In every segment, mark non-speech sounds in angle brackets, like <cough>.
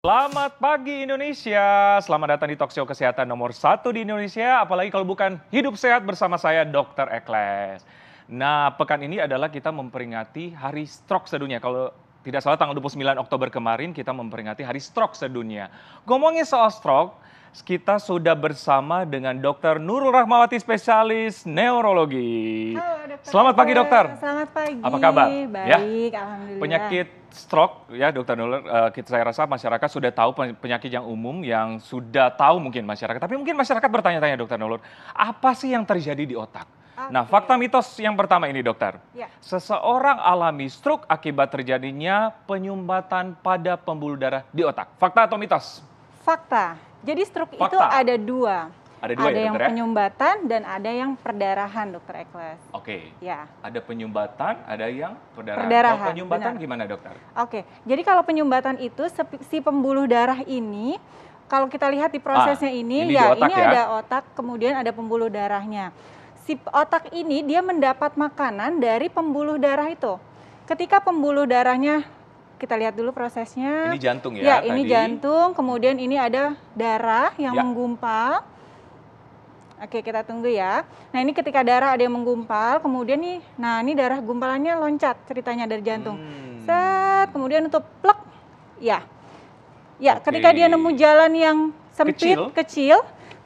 Selamat pagi Indonesia, selamat datang di Talkshow Kesehatan nomor satu di Indonesia, apalagi kalau bukan Hidup Sehat bersama saya Dr. Ekles. Nah, pekan ini adalah kita memperingati Hari Stroke Sedunia. Kalau tidak salah tanggal 29 Oktober kemarin kita memperingati Hari Stroke Sedunia. Ngomongin soal stroke, kita sudah bersama dengan Dokter Nurul Rahmawati, spesialis neurologi. Halo, dokter. Selamat pagi, dokter. Selamat pagi. Apa kabar? Ya. Baik, ya? alhamdulillah. Penyakit stroke, ya dokter Nurul, uh, saya rasa masyarakat sudah tahu penyakit yang umum, yang sudah tahu mungkin masyarakat. Tapi mungkin masyarakat bertanya-tanya, dokter Nurul, apa sih yang terjadi di otak? Nah, fakta mitos yang pertama ini, dokter. Ya. Seseorang alami stroke akibat terjadinya penyumbatan pada pembuluh darah di otak. Fakta atau mitos? Fakta. Jadi stroke Fakta. itu ada dua. Ada dua ya, ada ya, yang dokter, ya? penyumbatan dan ada yang perdarahan, dokter Eklas. Oke. Okay. Ya. Ada penyumbatan, ada yang perdarahan. Perdarahan. Kalau penyumbatan benar. gimana, dokter? Oke. Okay. Jadi kalau penyumbatan itu si pembuluh darah ini kalau kita lihat di prosesnya ah, ini, ini ya otak, ini ya. ada otak, kemudian ada pembuluh darahnya. Si otak ini dia mendapat makanan dari pembuluh darah itu. Ketika pembuluh darahnya kita lihat dulu prosesnya. Ini jantung ya? Ya, tadi. ini jantung. Kemudian ini ada darah yang ya. menggumpal. Oke, kita tunggu ya. Nah, ini ketika darah ada yang menggumpal, kemudian nih, nah ini darah gumpalannya loncat ceritanya dari jantung. Hmm. Set, kemudian untuk plek, ya. Ya, okay. ketika dia nemu jalan yang sempit, kecil, kecil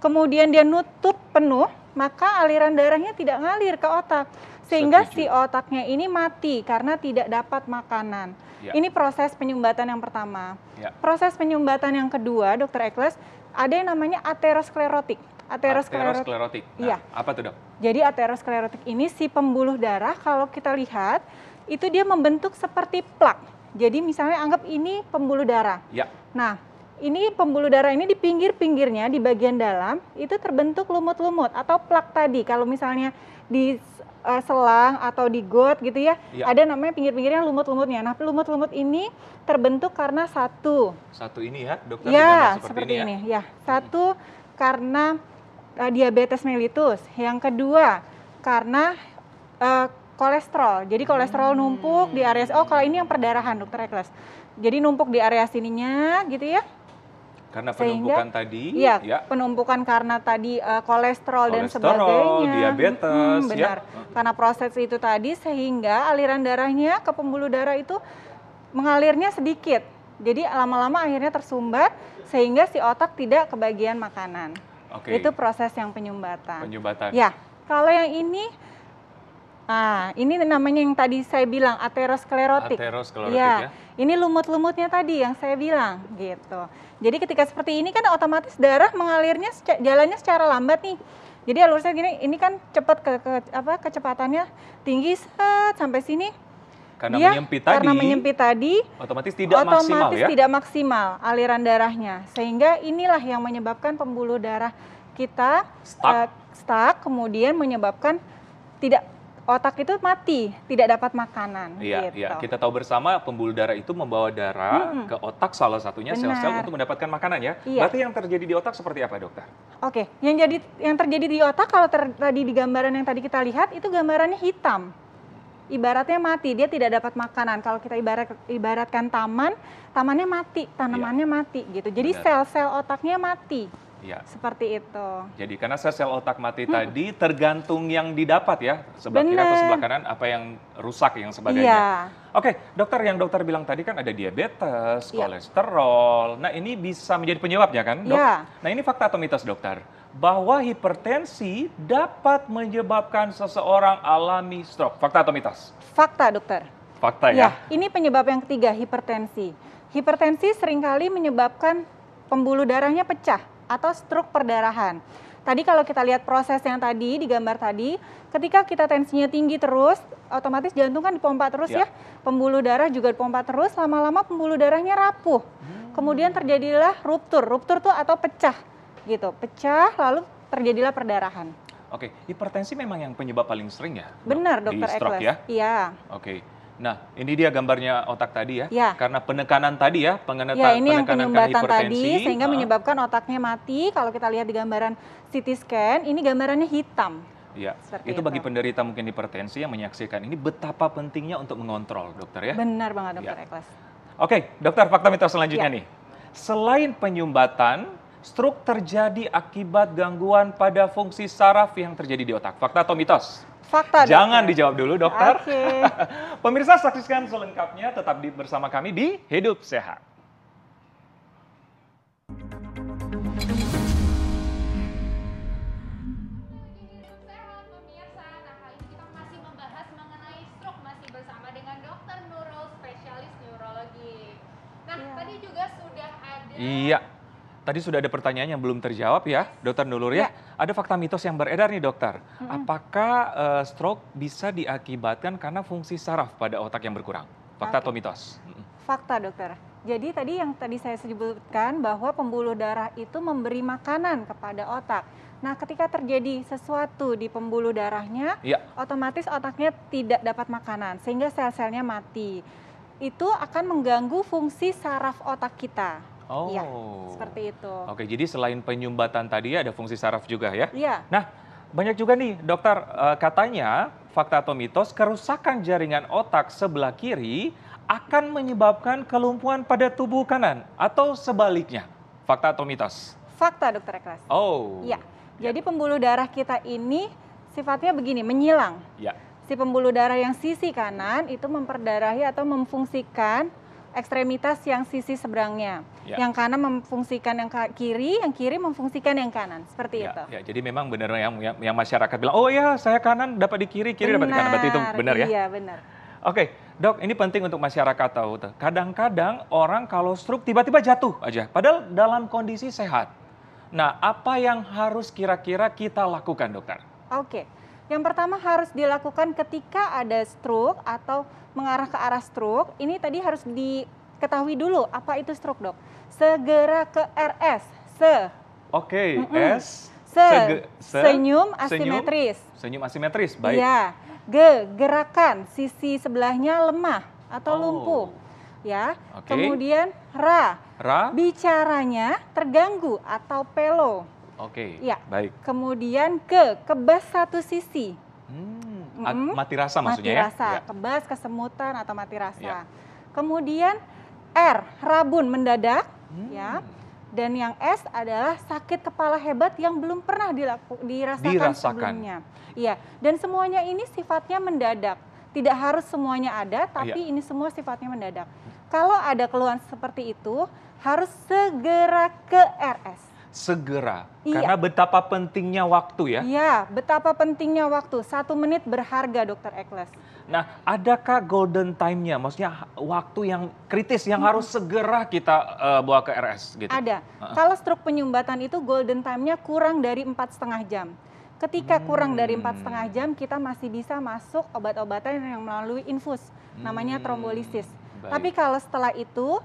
kemudian dia nutup penuh, maka aliran darahnya tidak ngalir ke otak sehingga Setuju. si otaknya ini mati karena tidak dapat makanan. Ya. Ini proses penyumbatan yang pertama. Ya. Proses penyumbatan yang kedua, Dokter Ekles, ada yang namanya aterosklerotik. Aterosklerotik. aterosklerotik. Nah, iya. Apa tuh dok? Jadi aterosklerotik ini si pembuluh darah kalau kita lihat itu dia membentuk seperti plak. Jadi misalnya anggap ini pembuluh darah. Ya. Nah ini pembuluh darah ini di pinggir-pinggirnya di bagian dalam itu terbentuk lumut-lumut atau plak tadi kalau misalnya di uh, selang atau di got gitu ya, ya. ada namanya pinggir-pinggirnya lumut-lumutnya. Nah, lumut-lumut ini terbentuk karena satu. Satu ini ya, dokter ya, seperti, seperti ini, ya? ini ya. ya. Satu hmm. karena uh, diabetes mellitus, yang kedua karena uh, kolesterol. Jadi kolesterol hmm. numpuk di area oh kalau ini yang perdarahan dokter Eklas Jadi numpuk di area sininya gitu ya karena penumpukan tadi ya, ya penumpukan karena tadi uh, eh, kolesterol, kolesterol dan sebagainya diabetes hmm, ya. benar ya. karena proses itu tadi sehingga aliran darahnya ke pembuluh darah itu mengalirnya sedikit jadi lama-lama akhirnya tersumbat sehingga si otak tidak kebagian makanan okay. itu proses yang penyumbatan penyumbatan ya kalau yang ini Nah, ini namanya yang tadi saya bilang aterosklerotik. Aterosklerotik ya. ya. Ini lumut-lumutnya tadi yang saya bilang gitu. Jadi ketika seperti ini kan otomatis darah mengalirnya jalannya secara lambat nih. Jadi alurnya gini, ini kan cepat ke, ke apa kecepatannya tinggi set sampai sini. Karena ya, menyempit tadi. Karena menyempit tadi. Otomatis tidak otomatis maksimal ya. Otomatis tidak maksimal aliran darahnya. Sehingga inilah yang menyebabkan pembuluh darah kita stuck, uh, stuck kemudian menyebabkan tidak otak itu mati, tidak dapat makanan. Iya, iya. gitu. iya. Kita tahu bersama pembuluh darah itu membawa darah hmm. ke otak salah satunya sel-sel untuk mendapatkan makanan ya. Iya. Berarti yang terjadi di otak seperti apa, Dokter? Oke, yang jadi yang terjadi di otak kalau ter, tadi di gambaran yang tadi kita lihat itu gambarannya hitam. Ibaratnya mati, dia tidak dapat makanan. Kalau kita ibarat ibaratkan taman, tamannya mati, iya. tanamannya iya. mati gitu. Jadi sel-sel otaknya mati Ya. Seperti itu. Jadi karena sel-sel otak mati hmm. tadi tergantung yang didapat ya, sebelah Bener. kiri atau sebelah kanan apa yang rusak yang sebagainya. Ya. Oke, dokter yang dokter bilang tadi kan ada diabetes, ya. kolesterol. Nah, ini bisa menjadi penyebabnya kan, Dok? Ya. Nah, ini fakta atau mitos, Dokter? Bahwa hipertensi dapat menyebabkan seseorang alami stroke. Fakta atau mitos? Fakta, Dokter. Fakta ya. ya. Ini penyebab yang ketiga, hipertensi. Hipertensi seringkali menyebabkan pembuluh darahnya pecah atau struk perdarahan. Tadi kalau kita lihat proses yang tadi di gambar tadi, ketika kita tensinya tinggi terus, otomatis jantung kan dipompa terus ya. ya. Pembuluh darah juga dipompa terus, lama-lama pembuluh darahnya rapuh. Hmm. Kemudian terjadilah ruptur. Ruptur tuh atau pecah gitu. Pecah lalu terjadilah perdarahan. Oke, hipertensi memang yang penyebab paling sering ya? Benar, Dokter Eklas. Ya? Iya. Oke. Nah, ini dia gambarnya otak tadi ya. ya. Karena penekanan tadi ya, pengen ya, ini penekanan yang penyumbatan tadi sehingga uh. menyebabkan otaknya mati. Kalau kita lihat di gambaran CT scan, ini gambarannya hitam. Ya, itu, itu bagi penderita mungkin hipertensi yang menyaksikan ini betapa pentingnya untuk mengontrol, dokter ya. Benar banget, ya. dokter ya. Eklas. Oke, dokter fakta mitos selanjutnya ya. nih. Selain penyumbatan, Stroke terjadi akibat gangguan pada fungsi saraf yang terjadi di otak. Fakta atau mitos? Fakta. Jangan dokter. dijawab dulu, dokter. Okay. <laughs> Pemirsa saksikan selengkapnya tetap di, bersama kami di Hidup Sehat. Iya. Tadi sudah ada pertanyaan yang belum terjawab ya, Dokter Nulur ya. ya. Ada fakta mitos yang beredar nih, Dokter. Hmm. Apakah uh, stroke bisa diakibatkan karena fungsi saraf pada otak yang berkurang? Fakta okay. atau mitos? Fakta, Dokter. Jadi tadi yang tadi saya sebutkan bahwa pembuluh darah itu memberi makanan kepada otak. Nah, ketika terjadi sesuatu di pembuluh darahnya, ya. otomatis otaknya tidak dapat makanan sehingga sel-selnya mati. Itu akan mengganggu fungsi saraf otak kita. Iya, oh. Ya, seperti itu. Oke, jadi selain penyumbatan tadi ada fungsi saraf juga ya? Iya. Nah, banyak juga nih dokter eh, katanya fakta atau mitos kerusakan jaringan otak sebelah kiri akan menyebabkan kelumpuhan pada tubuh kanan atau sebaliknya. Fakta atau mitos? Fakta, Dokter Eklas. Oh. Iya. Ya. Jadi ya. pembuluh darah kita ini sifatnya begini, menyilang. Iya. Si pembuluh darah yang sisi kanan itu memperdarahi atau memfungsikan ekstremitas yang sisi seberangnya. Ya. Yang kanan memfungsikan yang kiri, yang kiri memfungsikan yang kanan. Seperti ya, itu. Ya, jadi memang benar yang, yang yang masyarakat bilang, "Oh ya, saya kanan dapat di kiri, kiri benar, dapat di kanan." Berarti itu benar ya? Iya, benar. Oke, Dok, ini penting untuk masyarakat tahu. Kadang-kadang orang kalau stroke tiba-tiba jatuh aja, padahal dalam kondisi sehat. Nah, apa yang harus kira-kira kita lakukan, dokter? Oke, yang pertama harus dilakukan ketika ada stroke atau mengarah ke arah stroke. Ini tadi harus diketahui dulu apa itu stroke, Dok. Segera ke RS. Se. Oke, okay, mm -mm. S. Se. Sege, se senyum asimetris. Senyum, senyum asimetris, baik. Ya. G, gerakan sisi sebelahnya lemah atau oh. lumpuh. Ya. Okay. Kemudian ra. Ra. Bicaranya terganggu atau pelo. Oke. Okay. Ya. Baik. Kemudian ke kebas satu sisi. Hmm, hmm. mati rasa maksudnya ya? mati ya? rasa, kebas, kesemutan atau mati rasa. Ya. Kemudian R, rabun mendadak, hmm. ya. Dan yang S adalah sakit kepala hebat yang belum pernah dilaku, dirasakan, dirasakan sebelumnya. Iya, dan semuanya ini sifatnya mendadak. Tidak harus semuanya ada, iya. tapi ya. ini semua sifatnya mendadak. Kalau ada keluhan seperti itu, harus segera ke RS segera. Iya. Karena betapa pentingnya waktu ya. Iya, betapa pentingnya waktu. Satu menit berharga dokter Eklas Nah, adakah golden time-nya? Maksudnya waktu yang kritis yang hmm. harus segera kita uh, bawa ke RS gitu? Ada. Uh-uh. Kalau struk penyumbatan itu golden time-nya kurang dari empat setengah jam. Ketika hmm. kurang dari hmm. empat setengah jam, kita masih bisa masuk obat-obatan yang melalui infus, namanya hmm. trombolisis. Baik. Tapi kalau setelah itu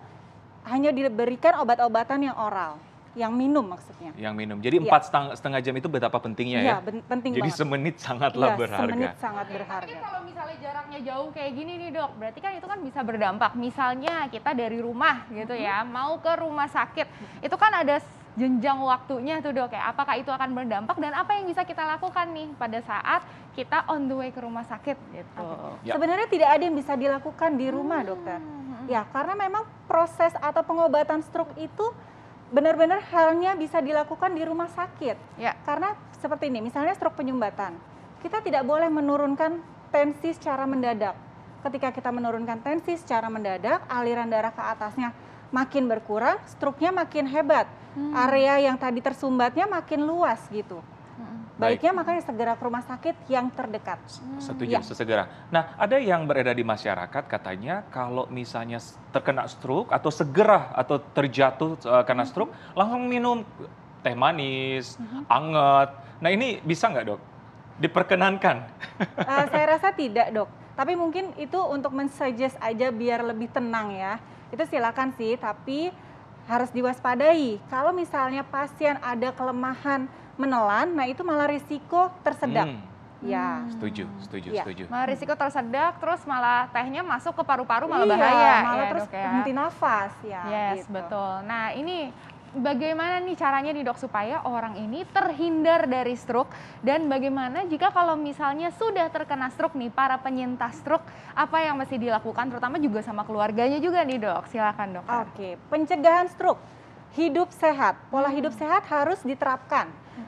hanya diberikan obat-obatan yang oral. Yang minum maksudnya. Yang minum. Jadi iya. empat ya. setengah jam itu betapa pentingnya iya, ya. Iya, penting Jadi banget. semenit sangatlah ya, berharga. semenit sangat berharga. Tapi kalau misalnya jaraknya jauh kayak gini nih dok, berarti kan itu kan bisa berdampak. Misalnya kita dari rumah gitu hmm. ya, mm-hmm. mau ke rumah sakit, itu kan ada jenjang waktunya tuh dok Kayak Apakah itu akan berdampak dan apa yang bisa kita lakukan nih pada saat kita on the way ke rumah sakit gitu. Ya. Sebenarnya tidak ada yang bisa dilakukan di rumah hmm. dokter. Ya, karena memang proses atau pengobatan stroke itu benar-benar halnya bisa dilakukan di rumah sakit. Ya. Karena seperti ini, misalnya stroke penyumbatan. Kita tidak boleh menurunkan tensi secara mendadak. Ketika kita menurunkan tensi secara mendadak, aliran darah ke atasnya makin berkurang, stroke nya makin hebat. Hmm. Area yang tadi tersumbatnya makin luas gitu. Baiknya makanya segera ke rumah sakit yang terdekat. Hmm. Setuju, ya. sesegera. Nah, ada yang beredar di masyarakat katanya kalau misalnya terkena stroke atau segera atau terjatuh uh, e, karena hmm. stroke, langsung minum teh manis, -hmm. anget. Nah, ini bisa nggak dok? Diperkenankan? uh, saya rasa tidak dok. Tapi mungkin itu untuk mensuggest aja biar lebih tenang ya. Itu silakan sih, tapi harus diwaspadai. Kalau misalnya pasien ada kelemahan menelan, nah itu malah risiko tersedak. Hmm. Ya. Hmm. Setuju, setuju, ya. setuju. Malah risiko tersedak, terus malah tehnya masuk ke paru-paru malah iya, bahaya. malah ya, terus dok, ya. nafas ya. Yes, gitu. betul. Nah ini bagaimana nih caranya nih dok supaya orang ini terhindar dari stroke dan bagaimana jika kalau misalnya sudah terkena stroke nih para penyintas stroke apa yang mesti dilakukan terutama juga sama keluarganya juga nih dok silakan dok. Oke pencegahan stroke hidup sehat pola hmm. hidup sehat harus diterapkan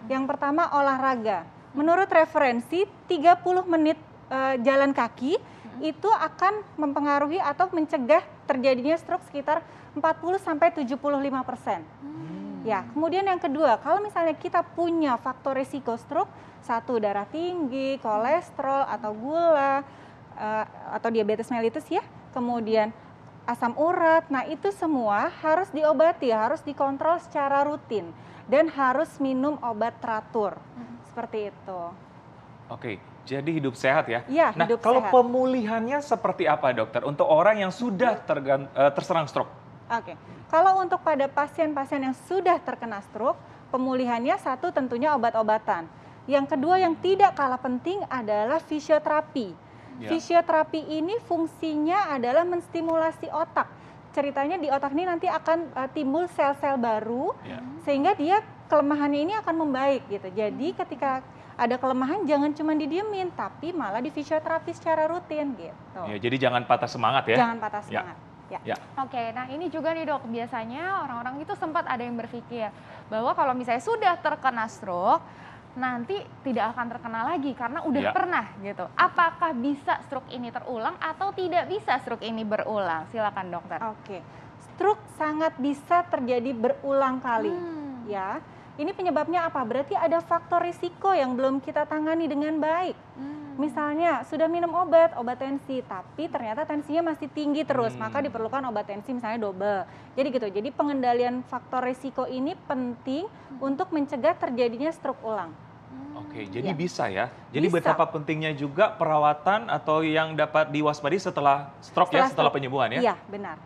yang pertama olahraga. Menurut referensi 30 menit e, jalan kaki mm-hmm. itu akan mempengaruhi atau mencegah terjadinya stroke sekitar 40 sampai 75 persen. Hmm. Ya, kemudian yang kedua, kalau misalnya kita punya faktor risiko stroke, satu darah tinggi, kolesterol atau gula e, atau diabetes mellitus ya, kemudian asam urat. Nah, itu semua harus diobati, harus dikontrol secara rutin dan harus minum obat teratur. Hmm. Seperti itu. Oke, jadi hidup sehat ya. ya nah, hidup kalau sehat. pemulihannya seperti apa, Dokter? Untuk orang yang sudah iya. tergan, eh, terserang stroke. Oke. Kalau untuk pada pasien-pasien yang sudah terkena stroke, pemulihannya satu tentunya obat-obatan. Yang kedua yang tidak kalah penting adalah fisioterapi. Yeah. Fisioterapi ini fungsinya adalah menstimulasi otak. Ceritanya di otak ini nanti akan uh, timbul sel-sel baru yeah. sehingga dia kelemahannya ini akan membaik gitu. Jadi hmm. ketika ada kelemahan jangan cuma didiemin tapi malah di fisioterapi secara rutin gitu. Ya, jadi jangan patah semangat ya. Jangan ya. patah semangat. Ya. Ya. ya. Oke, nah ini juga nih dok, biasanya orang-orang itu sempat ada yang berpikir bahwa kalau misalnya sudah terkena stroke, nanti tidak akan terkena lagi karena udah ya. pernah gitu. Apakah bisa stroke ini terulang atau tidak bisa stroke ini berulang? Silakan dokter. Oke. Stroke sangat bisa terjadi berulang kali. Hmm. Ya. Ini penyebabnya apa? Berarti ada faktor risiko yang belum kita tangani dengan baik. Hmm. Misalnya sudah minum obat, obat tensi, tapi ternyata tensinya masih tinggi terus, hmm. maka diperlukan obat tensi misalnya double. Jadi gitu. Jadi pengendalian faktor risiko ini penting hmm. untuk mencegah terjadinya stroke ulang. Oke, jadi ya. bisa ya. Jadi bisa. betapa pentingnya juga perawatan atau yang dapat diwaspadi setelah stroke setelah ya, setelah penyembuhan ya. Iya, benar.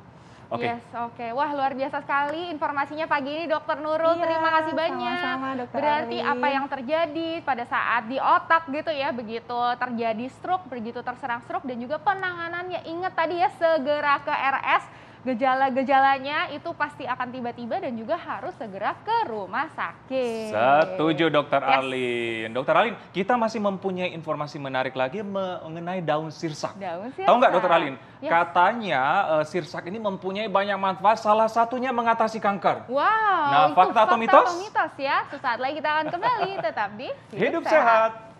Okay. Yes, oke. Okay. Wah, luar biasa sekali informasinya pagi ini Dokter Nurul. Iya, Terima kasih banyak. Sama-sama, Dokter. Berarti Ari. apa yang terjadi pada saat di otak gitu ya, begitu terjadi stroke, begitu terserang stroke dan juga penanganannya. Ingat tadi ya segera ke RS Gejala-gejalanya itu pasti akan tiba-tiba dan juga harus segera ke rumah sakit. Setuju dokter yes. Alin. Dokter Alin, kita masih mempunyai informasi menarik lagi mengenai daun sirsak. Daun sirsak. Tahu nggak dokter Alin? Yes. Katanya uh, sirsak ini mempunyai banyak manfaat, salah satunya mengatasi kanker. Wow, nah, itu fakta atau mitos? Atau mitos ya. Sesaat lagi kita akan kembali tetap di Hidup, Hidup Sehat. sehat.